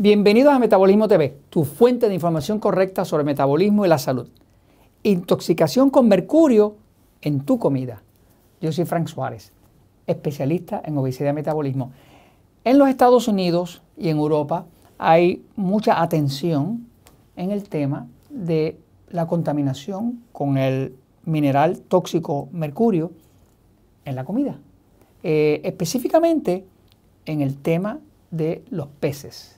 Bienvenidos a Metabolismo TV, tu fuente de información correcta sobre metabolismo y la salud. Intoxicación con mercurio en tu comida. Yo soy Frank Suárez, especialista en obesidad y metabolismo. En los Estados Unidos y en Europa hay mucha atención en el tema de la contaminación con el mineral tóxico mercurio en la comida. Eh, específicamente en el tema de los peces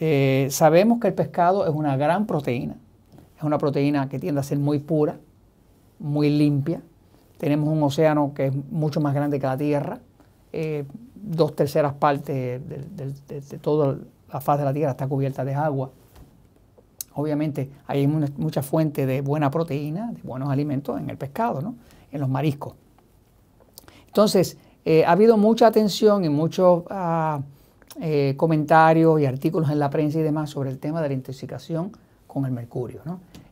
eh, sabemos que el pescado es una gran proteína. Es una proteína que tiende a ser muy pura, muy limpia. Tenemos un océano que es mucho más grande que la Tierra. Eh, dos terceras partes de, toda la faz de la Tierra está cubierta de agua. Obviamente hay mucha fuente de buena proteína, de buenos alimentos en el pescado, en los mariscos. Entonces, eh, ha habido mucha atención y muchos... Ah, eh, comentarios y artículos en la prensa y demás sobre el tema de la intoxicación con el mercurio.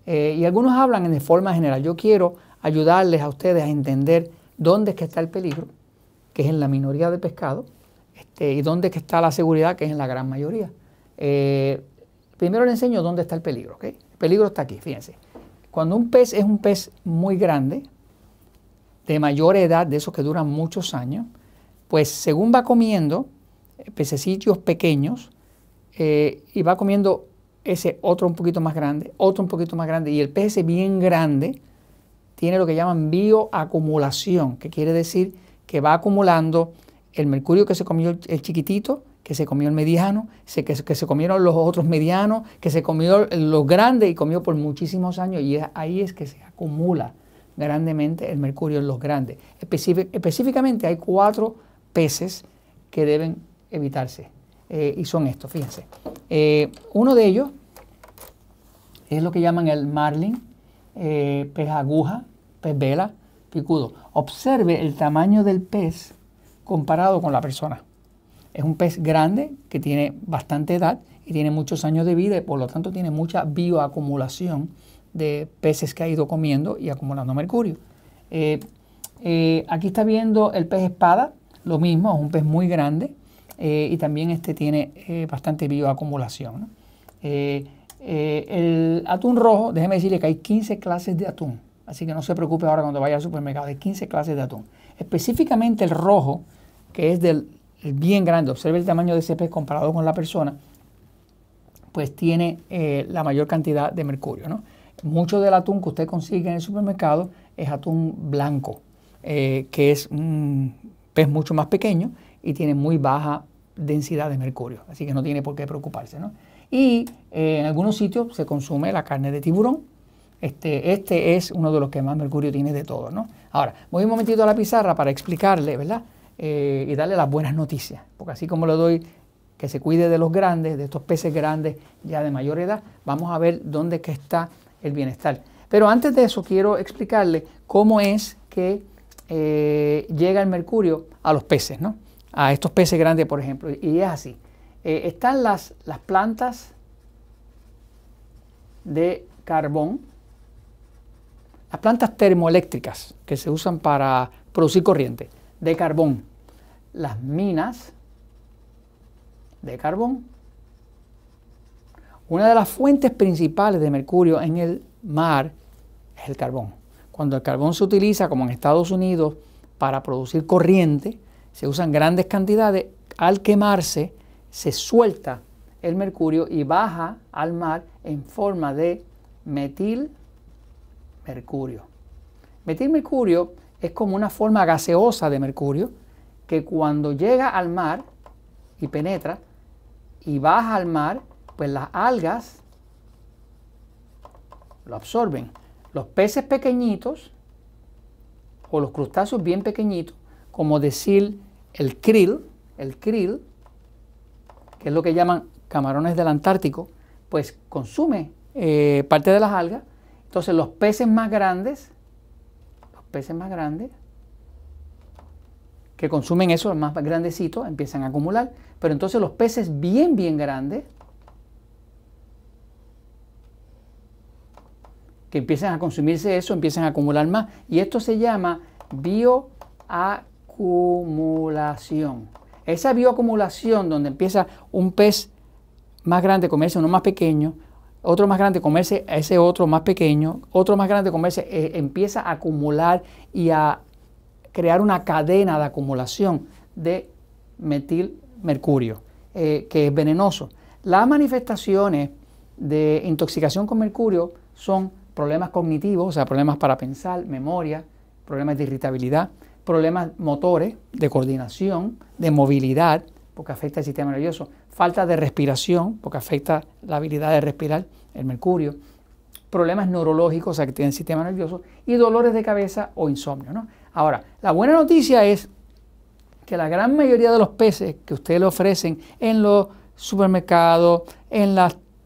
Eh, y algunos hablan de forma general. Yo quiero ayudarles a ustedes a entender dónde es que está el peligro, que es en la minoría de pescado, este, y dónde es que está la seguridad, que es en la gran mayoría. Eh, primero les enseño dónde está el peligro. El peligro está aquí, fíjense. Cuando un pez es un pez muy grande, de mayor edad, de esos que duran muchos años, pues según va comiendo, pececillos pequeños eh, y va comiendo ese otro un poquito más grande, otro un poquito más grande y el pez bien grande tiene lo que llaman bioacumulación, que quiere decir que va acumulando el mercurio que se comió el chiquitito, que se comió el mediano, que se comieron los otros medianos, que se comió los grandes y comió por muchísimos años y ahí es que se acumula grandemente el mercurio en los grandes. Específicamente hay cuatro peces que deben evitarse. Eh, y son estos, fíjense. Eh, uno de ellos es lo que llaman el marlin, eh, pez aguja, pez vela, picudo. Observe el tamaño del pez comparado con la persona. Es un pez grande que tiene bastante edad y tiene muchos años de vida y por lo tanto tiene mucha bioacumulación de peces que ha ido comiendo y acumulando mercurio. aquí está viendo el pez espada, lo mismo, es un pez muy grande eh, y también este tiene eh, bastante bioacumulación. Eh, el atún rojo, déjeme decirle que hay 15 clases de atún, así que no se preocupe ahora cuando vaya al supermercado, hay 15 clases de atún. Específicamente el rojo, que es del, bien grande, observe el tamaño de ese pez comparado con la persona, pues tiene la mayor cantidad de mercurio. Mucho del atún que usted consigue en el supermercado es atún blanco, que es un pez mucho más pequeño y tiene muy baja densidad de mercurio, así que no tiene por qué preocuparse. ¿no? Y eh, en algunos sitios se consume la carne de tiburón. Este, este es uno de los que más mercurio tiene de todos. ¿no? Ahora, voy un momentito a la pizarra para explicarle ¿verdad? Eh, y darle las buenas noticias, porque así como le doy que se cuide de los grandes, de estos peces grandes ya de mayor edad, vamos a ver dónde que está el bienestar. Pero antes de eso quiero explicarle cómo es que eh, llega el mercurio a los peces. ¿no? a estos peces grandes, por ejemplo. Y es así. Eh, están las, las plantas de carbón, las plantas termoeléctricas que se usan para producir corriente de carbón, las minas de carbón. Una de las fuentes principales de mercurio en el mar es el carbón. Cuando el carbón se utiliza, como en Estados Unidos, para producir corriente, se usan grandes cantidades, al quemarse se suelta el mercurio y baja al mar en forma de metilmercurio. Metilmercurio es como una forma gaseosa de mercurio que cuando llega al mar y penetra y baja al mar, pues las algas lo absorben. Los peces pequeñitos o los crustáceos bien pequeñitos, como decir el krill, el krill, que es lo que llaman camarones del Antártico, pues consume eh, parte de las algas. Entonces los peces más grandes, los peces más grandes, que consumen eso, los más grandecitos, empiezan a acumular. Pero entonces los peces bien, bien grandes, que empiezan a consumirse eso, empiezan a acumular más. Y esto se llama bioacumulación acumulación, Esa bioacumulación donde empieza un pez más grande comerse uno más pequeño, otro más grande comerse ese otro más pequeño, otro más grande comerse, eh, empieza a acumular y a crear una cadena de acumulación de metilmercurio, eh, que es venenoso. Las manifestaciones de intoxicación con mercurio son problemas cognitivos, o sea, problemas para pensar, memoria, problemas de irritabilidad, problemas motores, de coordinación, de movilidad, porque afecta el sistema nervioso, falta de respiración, porque afecta la habilidad de respirar, el mercurio, problemas neurológicos, o sea, que tiene el sistema nervioso, y dolores de cabeza o insomnio. Ahora, la buena noticia es que la gran mayoría de los peces que ustedes le ofrecen en los supermercados, en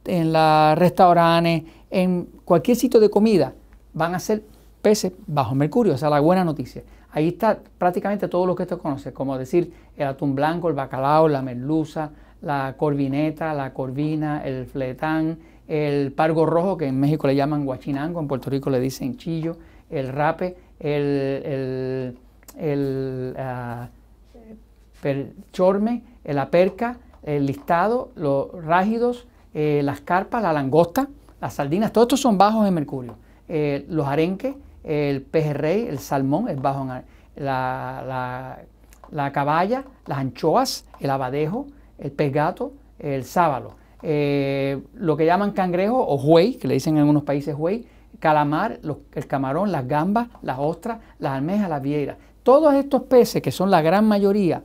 en los restaurantes, en cualquier sitio de comida, van a ser peces bajo mercurio. O Esa la buena noticia. Ahí está prácticamente todo lo que esto conoce, como decir el atún blanco, el bacalao, la merluza, la corvineta, la corvina, el fletán, el pargo rojo, que en México le llaman guachinango, en Puerto Rico le dicen chillo, el rape, el, el, el ah, el chorme, la perca, el listado, los rágidos, eh, las carpas, la langosta, las sardinas, todos estos son bajos en mercurio. Eh, los arenques, el pejerrey, el salmón es bajo la, caballa, las anchoas, el abadejo, el gato, el sábalo. Eh, lo que llaman cangrejo o juey, que le dicen en algunos países juey, calamar, el camarón, las gambas, las ostras, las almejas, las vieiras. Todos estos peces, que son la gran mayoría,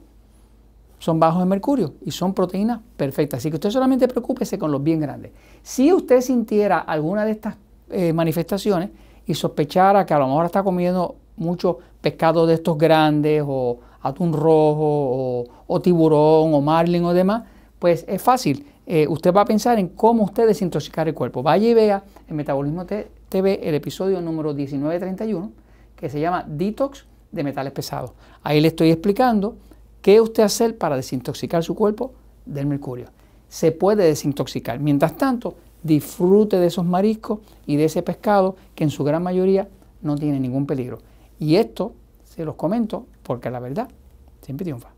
son bajos en mercurio y son proteínas perfectas. Así que usted solamente preocúpese con los bien grandes. Si usted sintiera alguna de estas eh, manifestaciones, y sospechara que a lo mejor está comiendo muchos pescados de estos grandes o atún rojo o, tiburón o marlin o demás, pues es fácil. Eh, usted va a pensar en cómo usted desintoxicar el cuerpo. Vaya y vea en Metabolismo TV el episodio número 1931 que se llama Detox de metales pesados. Ahí le estoy explicando qué usted hacer para desintoxicar su cuerpo del mercurio. Se puede desintoxicar. Mientras tanto, disfrute de esos mariscos y de ese pescado que en su gran mayoría no tiene ningún peligro. Y esto se los comento porque la verdad siempre triunfa.